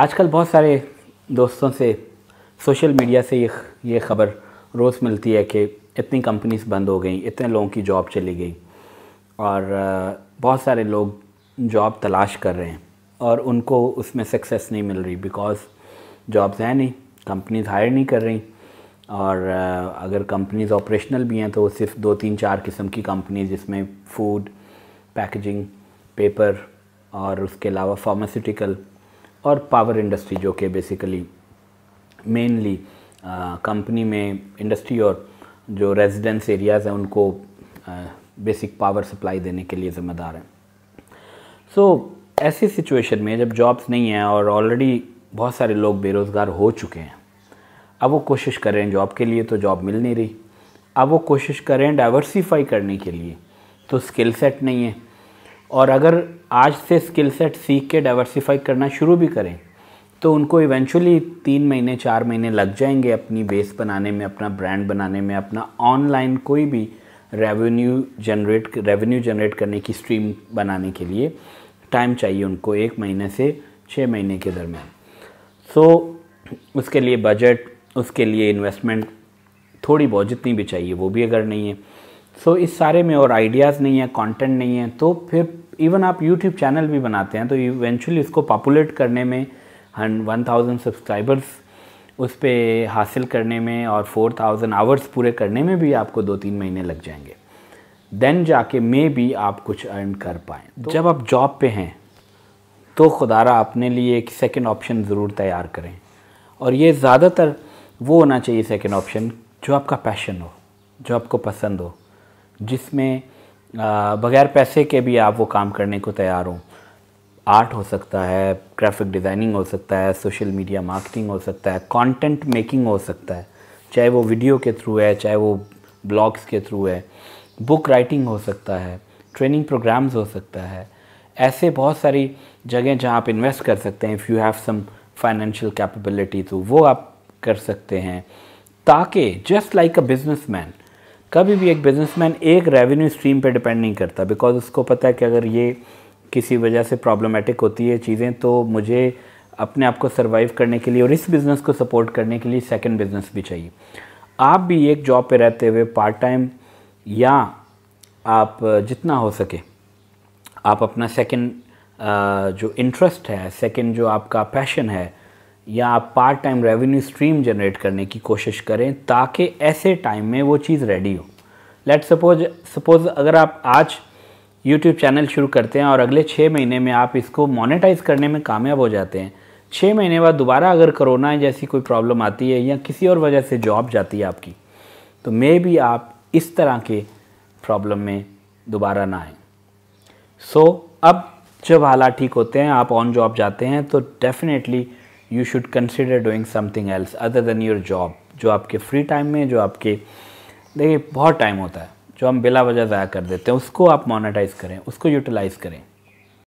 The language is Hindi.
आजकल बहुत सारे दोस्तों से सोशल मीडिया से ये ये खबर रोज़ मिलती है कि इतनी कंपनीज बंद हो गई इतने लोगों की जॉब चली गई और बहुत सारे लोग जॉब तलाश कर रहे हैं और उनको उसमें सक्सेस नहीं मिल रही बिकॉज़ जॉब्स हैं नहीं कंपनीज हायर नहीं कर रही और अगर कंपनीज ऑपरेशनल भी हैं तो सिर्फ दो तीन चार किस्म की कंपनीज जिसमें फ़ूड पैकेजिंग पेपर और उसके अलावा फार्मास्यूटिकल और पावर इंडस्ट्री जो कि बेसिकली मेनली कंपनी में इंडस्ट्री और जो रेजिडेंस एरियाज़ हैं उनको बेसिक पावर सप्लाई देने के लिए ज़िम्मेदार हैं सो so, ऐसी सिचुएशन में जब जॉब्स नहीं हैं और ऑलरेडी बहुत सारे लोग बेरोज़गार हो चुके हैं अब वो कोशिश कर रहे हैं जॉब के लिए तो जॉब मिल नहीं रही अब वो कोशिश कर रहे हैं डाइवर्सीफाई करने के लिए तो स्किल सेट नहीं है और अगर आज से स्किल सेट सीख के डाइवर्सिफाई करना शुरू भी करें तो उनको इवेंचुअली तीन महीने चार महीने लग जाएंगे अपनी बेस बनाने में अपना ब्रांड बनाने में अपना ऑनलाइन कोई भी रेवेन्यू जनरेट रेवेन्यू जनरेट करने की स्ट्रीम बनाने के लिए टाइम चाहिए उनको एक महीने से छः महीने के दरमियान सो so, उसके लिए बजट उसके लिए इन्वेस्टमेंट थोड़ी बहुत जितनी भी चाहिए वो भी अगर नहीं है सो so, इस सारे में और आइडियाज़ नहीं है कंटेंट नहीं है तो फिर इवन आप यूट्यूब चैनल भी बनाते हैं तो इवेंचुअली उसको पॉपुलेट करने में हन वन थाउजेंड सब्सक्राइबर्स उस पर हासिल करने में और फोर थाउजेंड आवर्स पूरे करने में भी आपको दो तीन महीने लग जाएंगे देन जाके मे भी आप कुछ अर्न कर पाएँ तो जब आप जॉब पे हैं तो खुदारा अपने लिए एक सेकेंड ऑप्शन ज़रूर तैयार करें और ये ज़्यादातर वो होना चाहिए सेकेंड ऑप्शन जो आपका पैशन हो जो आपको पसंद हो जिसमें बगैर पैसे के भी आप वो काम करने को तैयार हों आर्ट हो सकता है ग्राफिक डिज़ाइनिंग हो सकता है सोशल मीडिया मार्केटिंग हो सकता है कंटेंट मेकिंग हो सकता है चाहे वो वीडियो के थ्रू है चाहे वो ब्लॉग्स के थ्रू है बुक राइटिंग हो सकता है ट्रेनिंग प्रोग्राम्स हो सकता है ऐसे बहुत सारी जगह जहाँ आप इन्वेस्ट कर सकते हैं if you have some financial capability तो वो आप कर सकते हैं ताकि just like a businessman कभी भी एक बिजनेसमैन एक रेवेन्यू स्ट्रीम पे डिपेंड नहीं करता बिकॉज उसको पता है कि अगर ये किसी वजह से प्रॉब्लमेटिक होती है चीज़ें तो मुझे अपने आप को सर्वाइव करने के लिए और इस बिज़नेस को सपोर्ट करने के लिए सेकेंड बिज़नेस भी चाहिए आप भी एक जॉब पे रहते हुए पार्ट टाइम या आप जितना हो सके आप अपना सेकेंड जो इंटरेस्ट है सेकेंड जो आपका पैशन है या आप part time revenue stream generate करने की कोशिश करें ताकि ऐसे टाइम में वो चीज़ रेडी हो लेट सपोज सपोज अगर आप आज यूट्यूब चैनल शुरू करते हैं और अगले छः महीने में आप इसको मोनेटाइज करने में कामयाब हो जाते हैं छः महीने बाद दोबारा अगर कोरोना जैसी कोई प्रॉब्लम आती है या किसी और वजह से जॉब जाती है आपकी तो मे भी आप इस तरह के प्रॉब्लम में दोबारा ना आए सो so, अब जब हालात ठीक होते हैं आप ऑन जॉब जाते हैं तो definitely you should consider doing something else other than your job जो आपके फ्री टाइम में जो आपके देखिए बहुत टाइम होता है जो हम बिला वजह ज़ाया कर देते हैं उसको आप मोनेटाइज करें उसको यूटिलाइज़ करें